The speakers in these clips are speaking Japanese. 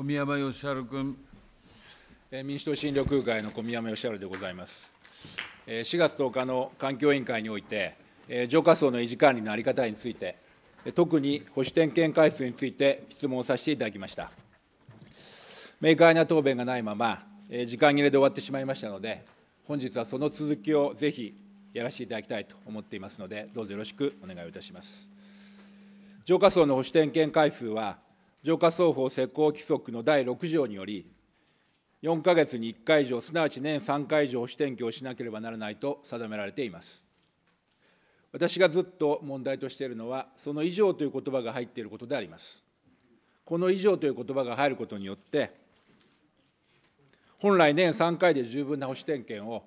小宮山義治君。民主党新緑会の小宮山義治でございます。4月10日の環境委員会において、浄化層の維持管理の在り方について、特に保守点検回数について質問をさせていただきました。明快な答弁がないまま、時間切れで終わってしまいましたので、本日はその続きをぜひやらせていただきたいと思っていますので、どうぞよろしくお願いをいたします。浄化槽の保守点検回数は、浄化双方施行規則の第6条により、4か月に1回以上、すなわち年3回以上、保守点検をしなければならないと定められています。私がずっと問題としているのは、その以上という言葉が入っていることであります。この以上という言葉が入ることによって、本来年3回で十分な保守点検を、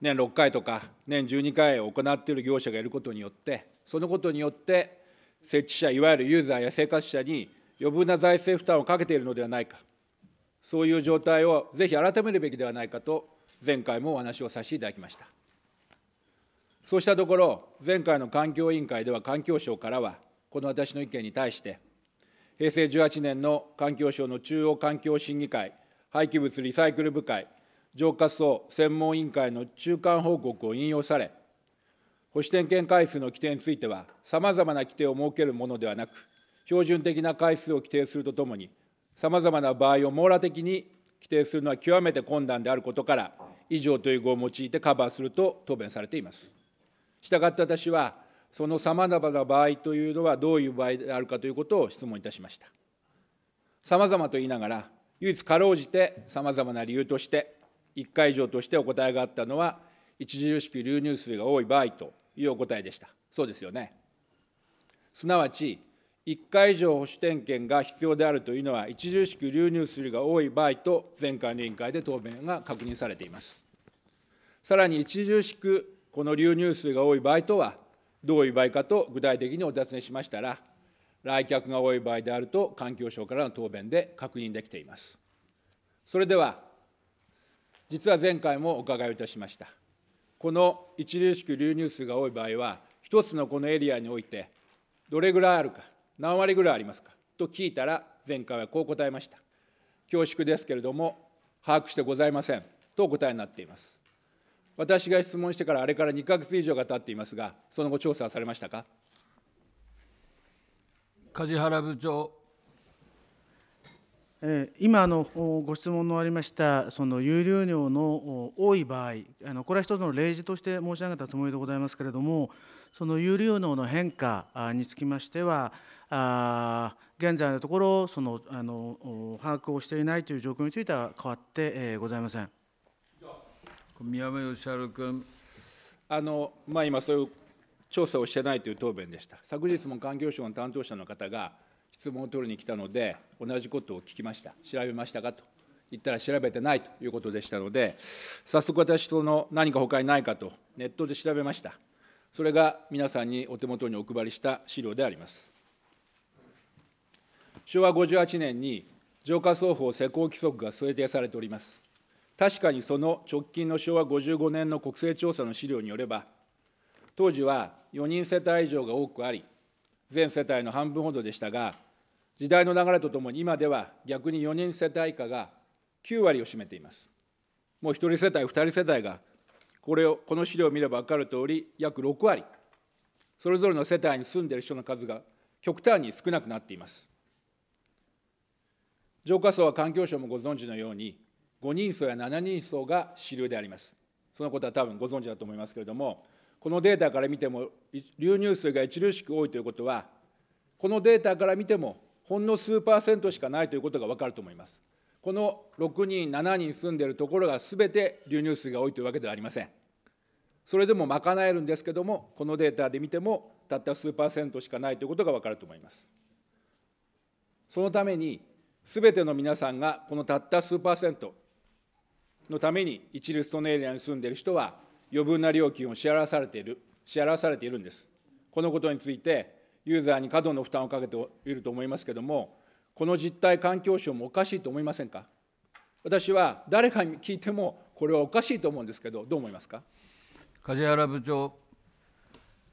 年6回とか年12回行っている業者がいることによって、そのことによって、設置者、いわゆるユーザーや生活者に余分な財政負担をかけているのではないか、そういう状態をぜひ改めるべきではないかと、前回もお話をさせていただきました。そうしたところ、前回の環境委員会では環境省からは、この私の意見に対して、平成18年の環境省の中央環境審議会、廃棄物リサイクル部会、浄化層専門委員会の中間報告を引用され、保守点検回数の規定については、さまざまな規定を設けるものではなく、標準的な回数を規定するとともに、さまざまな場合を網羅的に規定するのは極めて困難であることから、以上という語を用いてカバーすると答弁されています。したがって私は、そのさまざまな場合というのはどういう場合であるかということを質問いたしました。さまざまと言いながら、唯一かろうじてさまざまな理由として、1回以上としてお答えがあったのは、著しく流入数が多い場合と、いうお答えでした。そうですよね。すなわち、1回以上保守点検が必要であるというのは、著しく流入するが多い場合と、前回の委員会で答弁が確認されています。さらに、著しくこの流入数が多い場合とは、どういう場合かと具体的にお尋ねしましたら、来客が多い場合であると、環境省からの答弁で確認できています。それでは、実は前回もお伺いをいたしました。この一流く流入数が多い場合は、1つのこのエリアにおいて、どれぐらいあるか、何割ぐらいありますかと聞いたら、前回はこう答えました。恐縮ですけれども、把握してございませんとお答えになっています。私が質問してからあれから2ヶ月以上が経っていますが、その後、調査されましたか梶原部長。今あのご質問のありましたその有料料の多い場合あのこれは一つの例示として申し上げたつもりでございますけれどもその有料能の変化につきましては現在のところそのあの把握をしていないという状況については変わってございません宮山義治君あの、まあ、今そういう調査をしてないという答弁でした昨日も環境省の担当者の方が質問を取りに来たので、同じことを聞きました、調べましたかと言ったら、調べてないということでしたので、早速私との何か他にないかと、ネットで調べました。それが皆さんにお手元にお配りした資料であります。昭和58年に浄化双方施行規則が制定されております。確かにその直近の昭和55年の国勢調査の資料によれば、当時は4人世帯以上が多くあり、全世帯の半分ほどでしたが、時代の流れとともに今では逆に4人世帯以下が9割を占めています。もう1人世帯、2人世帯が、これをこの資料を見れば分かるとおり、約6割、それぞれの世帯に住んでいる人の数が極端に少なくなっています。浄化層は環境省もご存知のように、5人層や7人層が主流であります。そのことは多分ご存知だと思いますけれども、このデータから見ても流入数が著しく多いということは、このデータから見ても、ほんの数パーセントしかないということが分かると思います。この6人、7人住んでいるところがすべて流入数が多いというわけではありません。それでも賄えるんですけども、このデータで見ても、たった数パーセントしかないということが分かると思います。そのために、すべての皆さんがこのたった数パーセントのために、一律都のエリアに住んでいる人は、余分な料金を支払わされている支払わされているんです。このことについて、ユーザーに過度の負担をかけていると思いますけれども、この実態、環境省もおかしいと思いませんか。私は誰かに聞いても、これはおかしいと思うんですけど、どう思いますか梶原部長。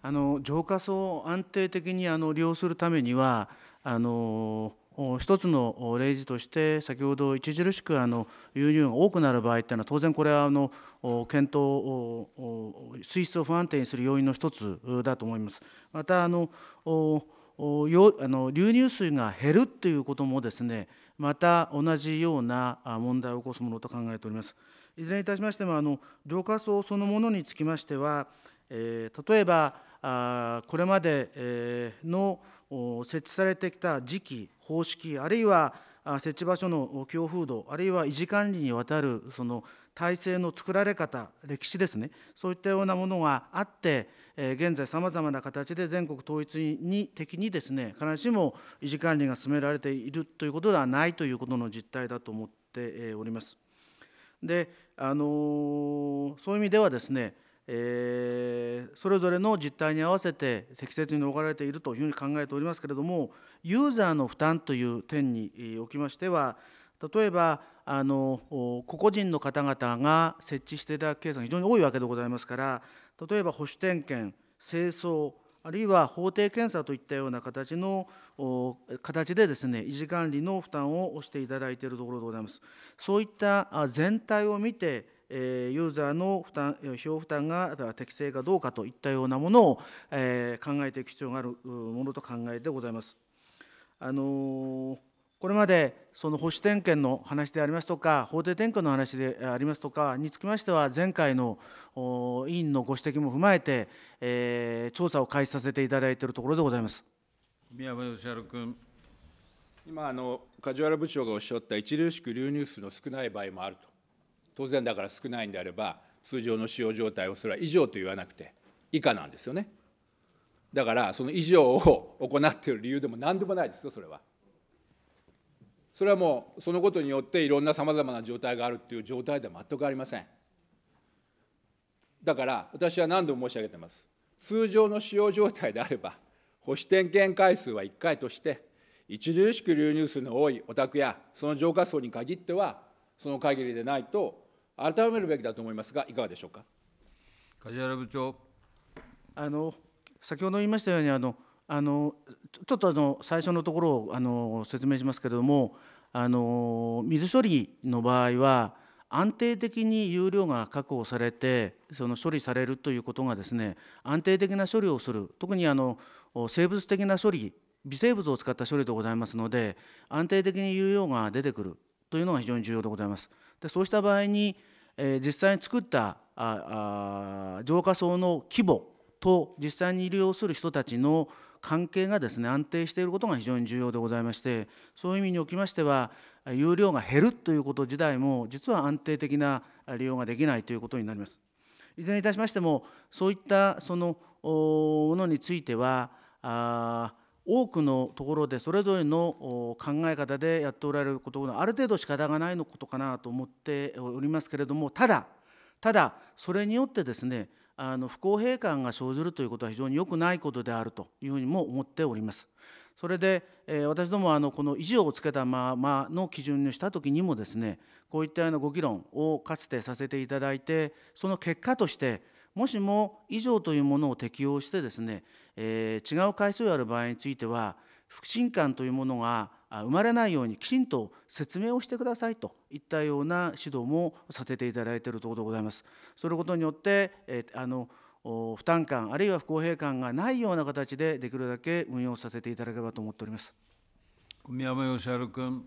あの浄化層を安定的にあの利用するためには、あの一つの例示として先ほど著しくあの輸入が多くなる場合というのは当然これはあの検討水質を不安定にする要因の一つだと思います。またあのあの流入水が減るということもですねまた同じような問題を起こすものと考えております。いずれにいたしましてもあの浄化層そのものにつきましては、えー、例えばあこれまでの、えー設置されてきた時期、方式、あるいは設置場所の強風土、あるいは維持管理にわたるその体制の作られ方、歴史ですね、そういったようなものがあって、現在、さまざまな形で全国統一に的にですね、必ずしも維持管理が進められているということではないということの実態だと思っております。であのそういう意味ではですねえー、それぞれの実態に合わせて適切に逃れているというふうに考えておりますけれどもユーザーの負担という点におきましては例えばあの個々人の方々が設置していただくケースが非常に多いわけでございますから例えば保守点検清掃あるいは法定検査といったような形の形でですね維持管理の負担をしていただいているところでございます。そういった全体を見てえユーザーの負担費用負担が適正かどうかといったようなものを、え考えていく必要があるものと考えてございます。あのこれまでその保守点検の話でありますとか、法定点検の話でありますとかにつきましては、前回の委員のご指摘も踏まえて、え調査を開始させていただいているところでございます宮本義春君。今あの、梶原部長がおっしゃった、一流式流入数の少ない場合もあると当然だから少ないんであれば通常の使用状態をそれは以上と言わなくて以下なんですよねだからその以上を行っている理由でも何でもないですよそれはそれはもうそのことによっていろんなさまざまな状態があるっていう状態では全くありませんだから私は何度も申し上げてます通常の使用状態であれば保守点検回数は1回として著しく流入数の多いお宅やその浄化層に限ってはその限りでないと改めるべきだと思いますが、いかがでしょうか。梶原部長あの先ほど言いましたようにあのあのちょっとあの最初のところをあの説明しますけれどもあの水処理の場合は安定的に有料が確保されてその処理されるということがですね安定的な処理をする特にあの生物的な処理微生物を使った処理でございますので安定的に有用が出てくるというのが非常に重要でございます。でそうした場合にえ実際に作ったあ浄化層の規模と実際に利用する人たちの関係がですね安定していることが非常に重要でございましてそういう意味におきましては有料が減るということ自体も実は安定的な利用ができないということになります。いずれにいたしましてもそういったそのものについてはあ多くのところでそれぞれの考え方でやっておられることがある程度仕方がないのことかなと思っておりますけれどもただただそれによってですねあの不公平感が生じるということは非常に良くないことであるというふうにも思っております。それで、え私どもあのこの維持をつけたままの基準にした時にもですねこういったようなご議論をかつてさせていただいてその結果としてもしも以上というものを適用してですね、えー、違う回数がある場合については不信感というものが生まれないようにきちんと説明をしてくださいといったような指導もさせていただいているところでございます。それことによって、えー、あの負担感あるいは不公平感がないような形でできるだけ運用させていただければと思っております宮山義春君。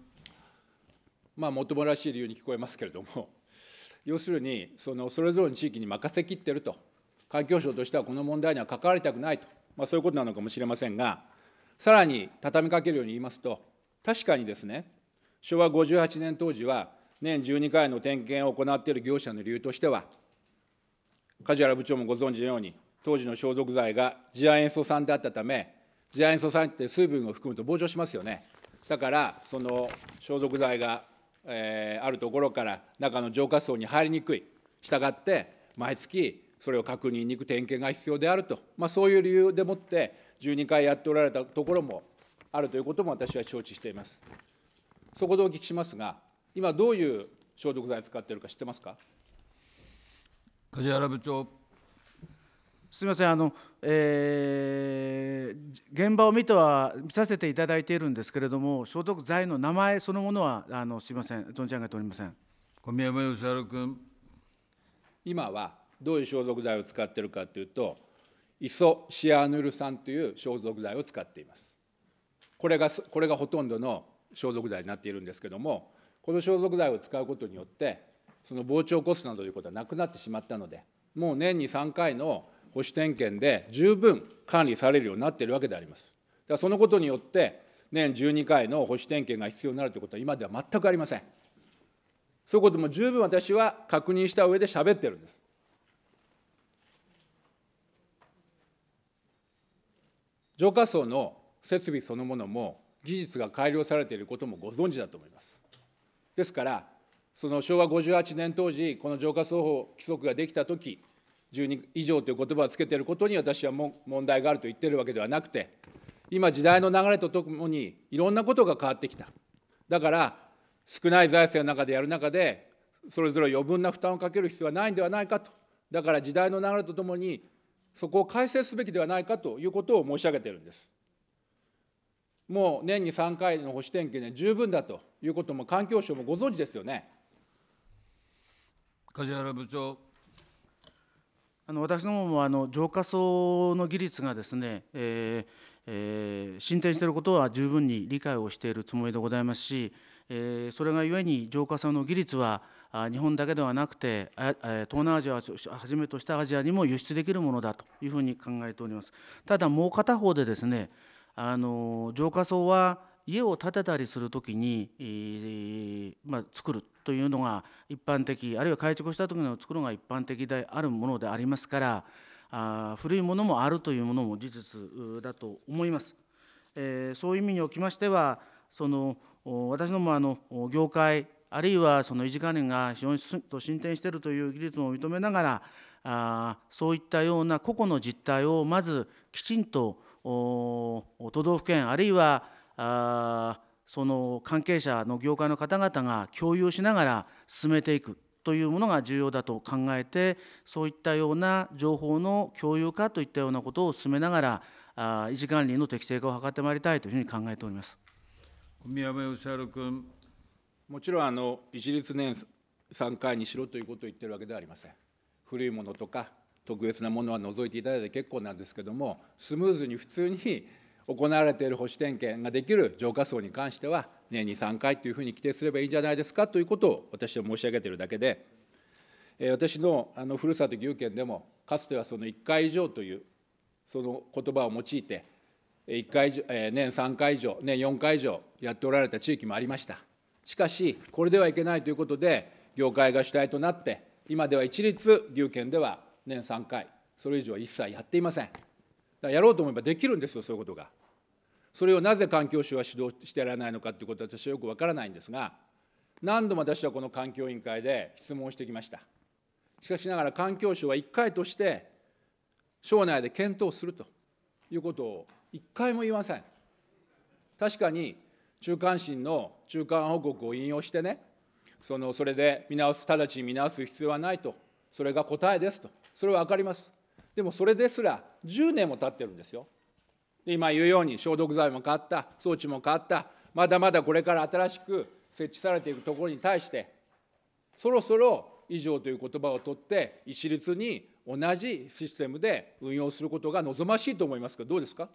まあ、もっともらしい理由に聞こえますけれども、要するにそのそれぞれの地域に任せきってると環境省としてはこの問題には関わりたくないと、まあ、そういうことなのかもしれませんがさらに畳みかけるように言いますと確かにですね昭和58年当時は年12回の点検を行っている業者の理由としては梶原部長もご存知のように当時の消毒剤が次亜塩素酸であったため次亜塩素酸って水分を含むと膨張しますよねだからその消毒剤がえー、あるところから中の浄化槽に入りにくいしたがって毎月それを確認に行く点検が必要であると、まあ、そういう理由でもって12回やっておられたところもあるということも私は承知しています。そこでお聞きしますが、今どういう消毒剤を使っているか知ってますか梶原部長。すみませんあの、えー、現場を見ては見させていただいているんですけれども所得財の名前そのものはあのすみません存じ上げておりません小宮山義春君今はどういう消毒剤を使っているかというとイソシアヌル酸という消毒剤を使っていますこれがこれがほとんどの消毒剤になっているんですけれどもこの消毒剤を使うことによってその膨張コストなどということはなくなってしまったのでもう年に3回の保守点検で十分管理されるようになっているわけであります。だからそのことによって、年12回の保守点検が必要になるということは、今では全くありません。そういうことも十分私は確認した上で喋ってるんです。浄化層の設備そのものも技術が改良されていることもご存知だと思います。ですから、その昭和58年当時、この浄化層法規則ができたとき、12以上という言葉をつけていることに私は問題があると言っているわけではなくて、今、時代の流れとともにいろんなことが変わってきた。だから、少ない財政の中でやる中で、それぞれ余分な負担をかける必要はないんではないかと、だから時代の流れとともに、そこを改正すべきではないかということを申し上げているんです。もう年に3回の保守点検で十分だということも、環境省もご存知ですよね。梶原部長。あの私どももあの浄化層の技術がですね、えーえー、進展していることは十分に理解をしているつもりでございますし、えー、それがゆえに浄化層の技術は日本だけではなくて東南アジアをはじめとしたアジアにも輸出できるものだというふうに考えております。ただもう片方でですねあの浄化層は家を建てたりする時に、まあ、作るというのが一般的あるいは改築した時の作るのが一般的であるものでありますからあ古いものもあるというものも事実だと思います。えー、そういう意味におきましてはその私どもあの業界あるいはその維持関連が非常に進展しているという技術も認めながらあそういったような個々の実態をまずきちんと都道府県あるいはあその関係者の業界の方々が共有しながら進めていくというものが重要だと考えてそういったような情報の共有化といったようなことを進めながら維持管理の適正化を図ってまいりたいというふうに考えております宮部義治君。もちろんあの一律年3回にしろということを言ってるわけではありません。古いものとか特別なものは除いていただいて結構なんですけどもスムーズに普通に行われている保守点検ができる浄化層に関しては、年に3回というふうに規定すればいいんじゃないですかということを私は申し上げているだけで、私のあのふるさと岐阜県でも、かつてはその1回以上という、その言葉を用いて、1回年3回以上、年4回以上やっておられた地域もありました。しかし、これではいけないということで、業界が主体となって、今では一律、岐阜県では年3回、それ以上一切やっていません。だやろうと思えばできるんですよそういうことが。それをなぜ環境省は主導してやらないのかということは私はよくわからないんですが何度も私はこの環境委員会で質問してきました。しかしながら環境省は1回として省内で検討するということを1回も言いません。確かに中間審の中間報告を引用してねそのそれで見直す直ちに見直す必要はないとそれが答えですとそれは分かりますでもそれですら10年も経ってるんですよ。今言うように消毒剤も変わった装置も変わったまだまだこれから新しく設置されていくところに対してそろそろ以上という言葉を取って一律に同じシステムで運用することが望ましいと思いますがどうですか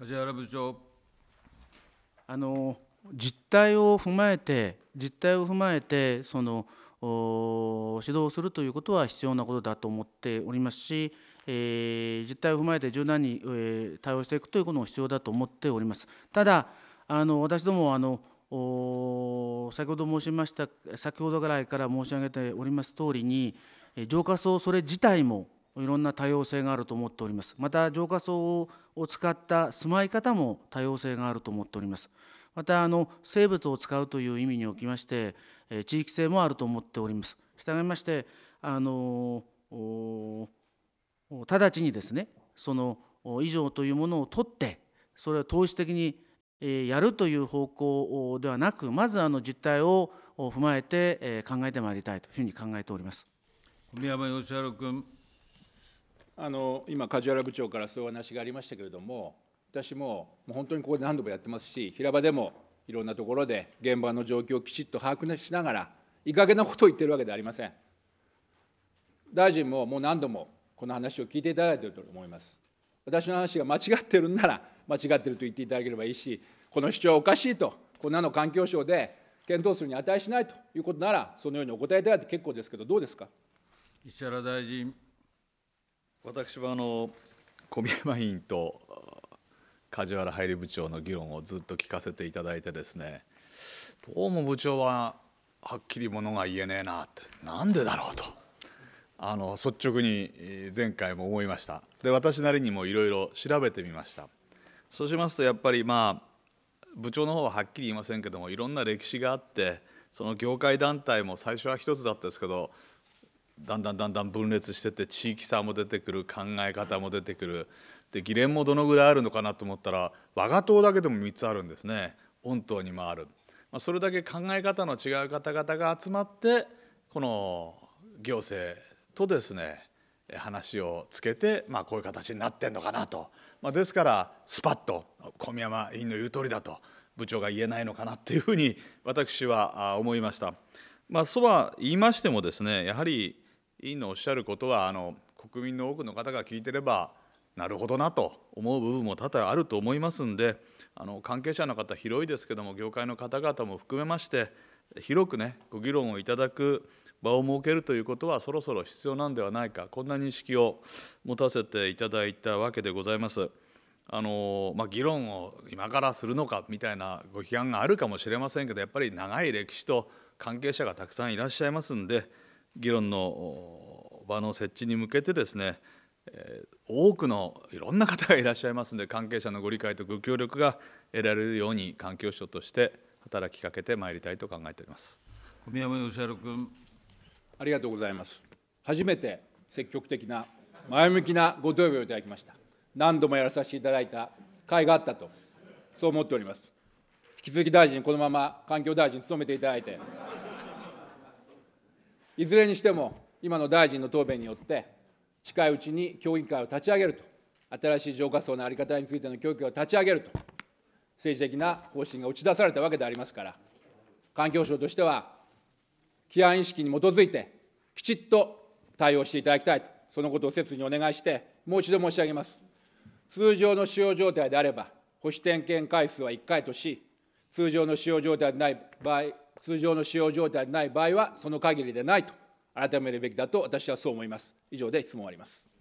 梶原部長あの実態を踏まえて実態を踏まえてその指導するということは必要なことだと思っておりますし、えー、実態を踏まえて柔軟に、えー、対応していくということも必要だと思っております。ただあの私どもあの先ほど申しました先ほどぐらいから申し上げております通りに浄化層それ自体もいろんな多様性があると思っておりますまた浄化層を使った住まい方も多様性があると思っておりますまたあの生物を使うという意味におきまして地域性もあると思っております。従いましてあの直ちにですねその以上というものを取ってそれを投資的にやるという方向ではなくまずあの実態を踏まえて考えてまいりたいというふうに考えております宮山義春君あの今梶原部長からそういう話がありましたけれども私ももう本当にここで何度もやってますし平場でもいろんなところで現場の状況をきちっと把握しながら、いい加減なことを言ってるわけではありません。大臣ももう何度もこの話を聞いていただいていると思います。私の話が間違ってるんなら、間違ってると言っていただければいいし、この主張はおかしいと、こんなの環境省で検討するに値しないということなら、そのようにお答えいただいて結構ですけど、どうですか石原大臣。私はあの小宮山委員と梶原入部長の議論をずっと聞かせていただいてですねどうも部長ははっきりものが言えねえなってなんでだろうとあの率直に前回も思いましたで私なりにもいろいろ調べてみましたそうしますとやっぱりまあ部長の方ははっきり言いませんけどもいろんな歴史があってその業界団体も最初は一つだったですけどだんだんだんだん分裂してって地域差も出てくる考え方も出てくるで議連もどのぐらいあるのかなと思ったら我が党だけでも3つあるんですね御党にもある、まあ、それだけ考え方の違う方々が集まってこの行政とですね話をつけて、まあ、こういう形になってんのかなと、まあ、ですからスパッと小宮山委員の言う通りだと部長が言えないのかなっていうふうに私は思いました。まあ、そうは言いましてもですねやはり委員のおっしゃることはあの国民の多くの方が聞いてればなるほどなと思う部分も多々あると思いますんであの関係者の方広いですけども業界の方々も含めまして広くねご議論をいただく場を設けるということはそろそろ必要なんではないかこんな認識を持たせていただいたわけでございます。あのまあ、議論を今からするのかみたいなご批判があるかもしれませんけどやっぱり長い歴史と関係者がたくさんいらっしゃいますんで議論の場の設置に向けてですねえ多くのいろんな方がいらっしゃいますので関係者のご理解とご協力が得られるように環境省として働きかけてまいりたいと考えております小宮山義晴君ありがとうございます初めて積極的な前向きなご答弁をいただきました何度もやらさせていただいた甲斐があったとそう思っております引き続き大臣このまま環境大臣務めていただいていずれにしても今の大臣の答弁によって近いうちに協議会を立ち上げると、新しい浄化層の在り方についての協議を立ち上げると、政治的な方針が打ち出されたわけでありますから、環境省としては、規範意識に基づいて、きちっと対応していただきたいと、そのことを切にお願いして、もう一度申し上げます。通常の使用状態であれば、保守点検回数は1回とし、通常の使用状態でない場合、通常の使用状態でない場合は、その限りでないと改めるべきだと私はそう思います。以上で質問を終わります。